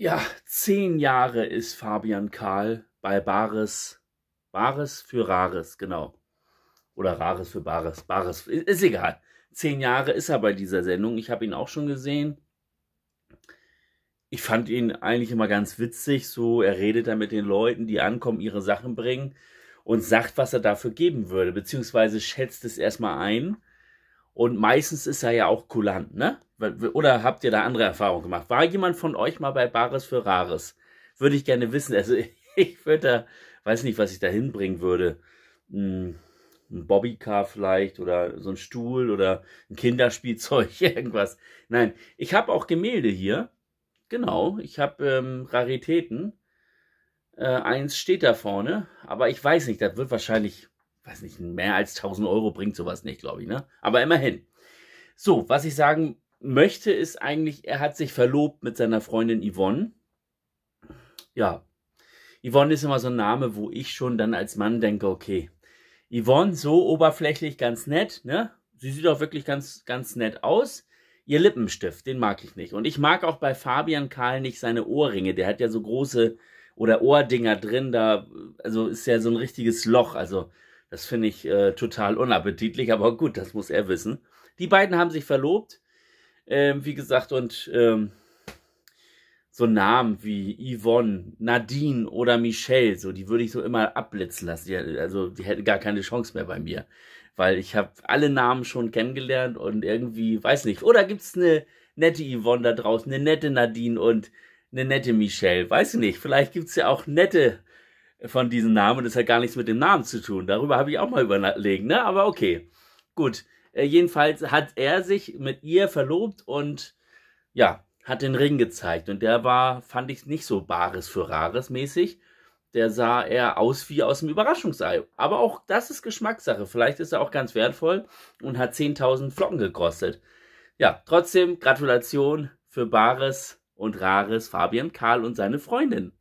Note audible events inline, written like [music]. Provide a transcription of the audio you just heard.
Ja, zehn Jahre ist Fabian Karl bei Bares. Bares für Rares, genau. Oder Rares für Bares. Bares, ist egal. Zehn Jahre ist er bei dieser Sendung. Ich habe ihn auch schon gesehen. Ich fand ihn eigentlich immer ganz witzig. So, er redet da mit den Leuten, die ankommen, ihre Sachen bringen und sagt, was er dafür geben würde, beziehungsweise schätzt es erstmal ein. Und meistens ist er ja auch kulant, ne? Oder habt ihr da andere Erfahrungen gemacht? War jemand von euch mal bei Bares für Rares? Würde ich gerne wissen. Also [laughs] ich würde da, weiß nicht, was ich da hinbringen würde. Hm, ein Bobbycar vielleicht oder so ein Stuhl oder ein Kinderspielzeug, [laughs] irgendwas. Nein, ich habe auch Gemälde hier. Genau, ich habe ähm, Raritäten. Äh, eins steht da vorne, aber ich weiß nicht, das wird wahrscheinlich, weiß nicht, mehr als 1000 Euro bringt sowas nicht, glaube ich, ne? Aber immerhin. So, was ich sagen möchte, ist eigentlich, er hat sich verlobt mit seiner Freundin Yvonne. Ja, Yvonne ist immer so ein Name, wo ich schon dann als Mann denke, okay, Yvonne, so oberflächlich ganz nett, ne? Sie sieht auch wirklich ganz, ganz nett aus. Ihr Lippenstift, den mag ich nicht. Und ich mag auch bei Fabian Karl nicht seine Ohrringe. Der hat ja so große oder Ohrdinger drin, da, also ist ja so ein richtiges Loch. Also, das finde ich äh, total unappetitlich, aber gut, das muss er wissen. Die beiden haben sich verlobt. Ähm, wie gesagt, und ähm, so Namen wie Yvonne, Nadine oder Michelle, so, die würde ich so immer abblitzen lassen. Die, also die hätten gar keine Chance mehr bei mir. Weil ich habe alle Namen schon kennengelernt und irgendwie, weiß nicht. Oder gibt es eine nette Yvonne da draußen, eine nette Nadine und eine nette Michelle? Weiß ich nicht. Vielleicht gibt es ja auch nette von diesen Namen. Das hat gar nichts mit dem Namen zu tun. Darüber habe ich auch mal überlegen, ne? Aber okay. Gut. Äh, jedenfalls hat er sich mit ihr verlobt und ja, hat den Ring gezeigt. Und der war, fand ich, nicht so Bares für Rares mäßig. Der sah eher aus wie aus dem Überraschungsei. Aber auch das ist Geschmackssache. Vielleicht ist er auch ganz wertvoll und hat 10.000 Flocken gekostet. Ja, trotzdem Gratulation für Bares und Rares Fabian Karl und seine Freundin.